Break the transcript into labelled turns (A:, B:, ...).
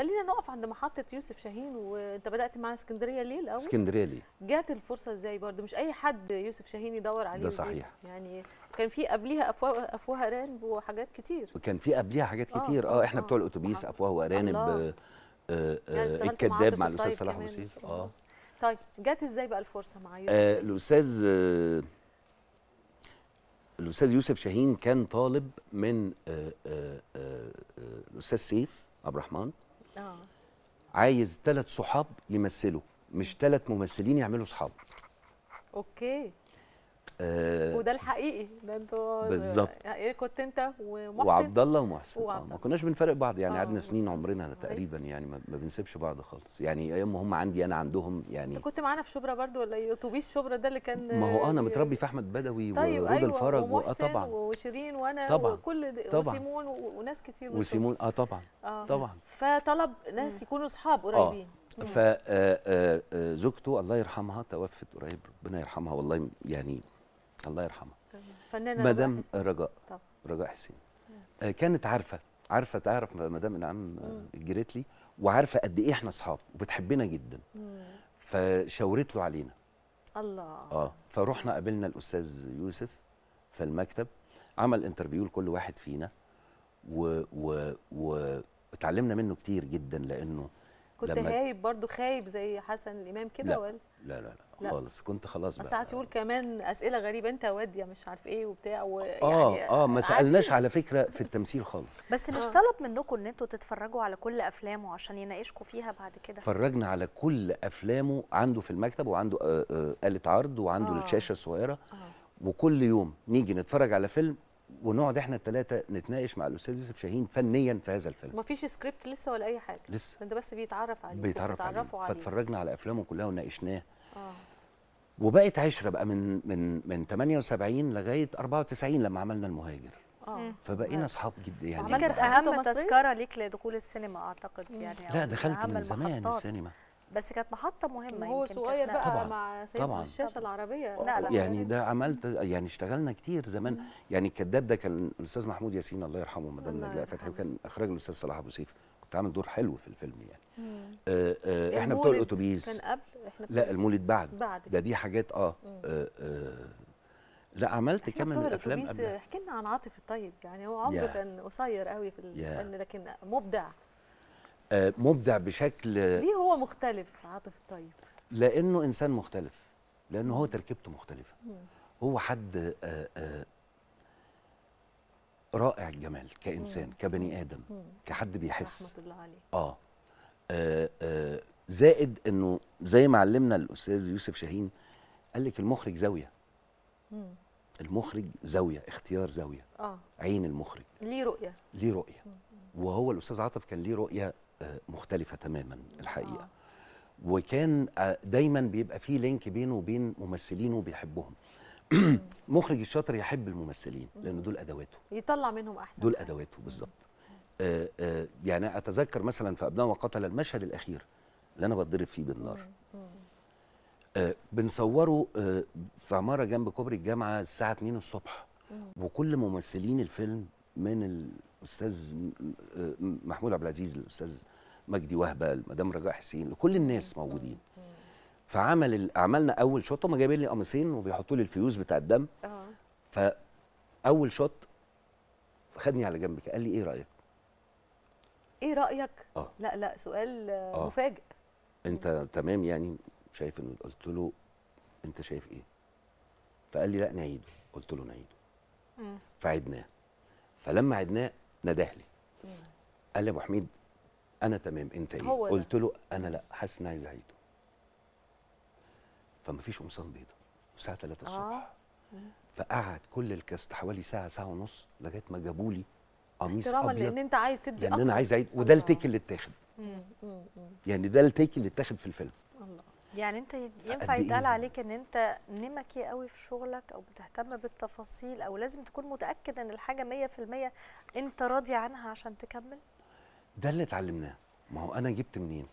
A: خلينا نقف عند محطه يوسف شاهين وانت بدات مع اسكندريه ليه الاول اسكندريه ليه جات الفرصه ازاي برضه مش اي حد يوسف شاهين يدور عليه ده صحيح يعني كان في قبليها افواه افواه ارانب وحاجات كتير
B: كان في قبليها حاجات آه، كتير اه, آه احنا آه بتوع الاتوبيس افواه وارانب آه آه يعني آه، الكذاب مع الاستاذ صلاح حسين آه. اه
A: طيب جت ازاي بقى الفرصه مع يوسف آه
B: الاستاذ آه الاستاذ يوسف شاهين كان طالب من الاستاذ سيف عبد الرحمن اه عايز ثلاث صحاب يمثلوا مش ثلاث ممثلين يعملوا صحاب اوكي آه وده
A: الحقيقي ده انتوا بالظبط يعني ايه، كنت انت ومحسن وعبد الله ومحسن آه ما
B: كناش بنفارق بعض يعني آه، قعدنا آه. سنين عمرنا طيب. تقريبا يعني ما بنسيبش بعض خالص يعني ايام هم عندي انا عندهم يعني انت
A: كنت معانا في شبرا برضو ولا إيه؟ اتوبيس شبرا ده اللي كان ما هو آه، انا متربي
B: في آه، احمد بدوي طيب ورود أيوة الفرج اه طبعا
A: وشيرين وانا طبعا وكل طبعا وسيمون وناس كتير وسيمون اه طبعا آه. طبعا فطلب ناس يكونوا اصحاب قريبين آه.
B: فزوجته الله يرحمها توفت قريب ربنا يرحمها والله يعني الله يرحمها
A: فنانه مدام
B: رجاء طبعا. رجاء حسين آه كانت عارفه عارفه تعرف مدام انعام جريتلي وعارفه قد ايه احنا اصحاب وبتحبنا جدا مم. فشاورت له علينا
A: الله اه
B: فروحنا قابلنا الاستاذ يوسف في المكتب عمل انترفيو لكل واحد فينا و و واتعلمنا منه كتير جدا لانه كنت هايب
A: برضو خايب زي حسن الامام كده ولا
B: لا لا لا, لا. خالص كنت خلاص بقى ساعات
A: يقول كمان اسئله غريبه انت واديه مش عارف ايه وبتاع ويعني اه يعني اه ما سالناش على
B: فكره في التمثيل خالص
A: بس مش آه. طلب منكم ان انتوا تتفرجوا على كل افلامه عشان يناقشكم فيها بعد كده
B: اتفرجنا على كل افلامه عنده في المكتب وعنده آه آه آلة عرض وعنده آه. الشاشه الصغيره آه. وكل يوم نيجي نتفرج على فيلم ونقعد احنا الثلاثه نتناقش مع الاستاذ يوسف شاهين فنيا في هذا الفيلم
A: مفيش سكريبت لسه ولا اي حاجه لسه انت بس بيتعرف عليه بيتعرف عليه فاتفرجنا
B: على افلامه كلها وناقشناه اه وبقت عشره بقى من من من 78 لغايه 94 لما عملنا المهاجر آه. فبقينا آه. اصحاب جد يعني دي كانت اهم تذكره
A: ليك لدخول السينما اعتقد يعني لا دخلت من زمان السينما بس كانت محطه مهمه هو صغير بقى طبعًا مع سيد طبعًا الشاشه طبعًا العربيه لا لا يعني
B: ده عملت يعني اشتغلنا كتير زمان مم. يعني الكذاب ده كان الاستاذ محمود ياسين الله يرحمه مدام نجلاء فتحي وكان اخراج الاستاذ صلاح ابو سيف كنت عامل دور حلو في الفيلم يعني آه آه احنا بتوع الاتوبيس كان قبل احنا لا المولد بعد, بعد ده دي حاجات اه, آه, آه لا عملت كم من الافلام قبل
A: احكي لنا عن عاطف الطيب يعني هو عمره كان قصير قوي في الفن لكن مبدع
B: آه، مبدع بشكل ليه
A: هو مختلف عاطف الطيب
B: لانه انسان مختلف لانه هو تركيبته مختلفه هو حد آه، آه، رائع الجمال كانسان كبني ادم كحد بيحس رحمه الله عليه اه, زائد انه زي ما علمنا الاستاذ يوسف شاهين قال لك المخرج زاويه المخرج زاويه اختيار زاويه آه. عين المخرج ليه رؤيه ليه رؤيه وهو الاستاذ عاطف كان ليه رؤيه مختلفه تماما الحقيقه آه. وكان آه، دايما بيبقى في لينك بينه وبين ممثلينه بيحبهم مخرج الشاطر يحب الممثلين لان دول ادواته
A: يطلع منهم احسن دول
B: ادواته بالظبط آه، يعني اتذكر مثلا في ابناء وقتل المشهد الاخير اللي انا بتضرب فيه بالنار بنصوره في عماره جنب كوبري الجامعه الساعه 2 الصبح وكل ممثلين الفيلم من الاستاذ محمود عبد العزيز الاستاذ مجدي وهبه المدام رجاء حسين لكل الناس موجودين فعمل عملنا اول شوط هم جايبين لي قميصين وبيحطوا لي الفيوز بتاع الدم اه. فاول شوط خدني على جنب قال لي ايه رايك
A: ايه رايك أوه. لا لا سؤال أوه. مفاجئ
B: انت تمام يعني شايف انه قلت له انت شايف ايه فقال لي لا نعيده قلت له نعيده فعدناه فلما عدناه ندهلي لي قال لي ابو حميد انا تمام انت ايه قلت له انا لا حاسس اني عايز اعيده فمفيش قمصان بيضه الساعه 3 الصبح آه. فقعد كل الكاست حوالي ساعه ساعه ونص لغايه ما جابوا لي قميص ابيض لان انت
A: عايز تدي لان انا عايز
B: اعيد وده التيك اللي اتاخد يعني ده التيك اللي اتاخد في الفيلم
A: يعني انت ينفع إيه؟ يتقال عليك ان انت نمكي قوي في شغلك او بتهتم بالتفاصيل او لازم تكون متاكد ان الحاجه 100% انت راضي عنها عشان تكمل
B: ده اللي اتعلمناه ما هو انا جبت منين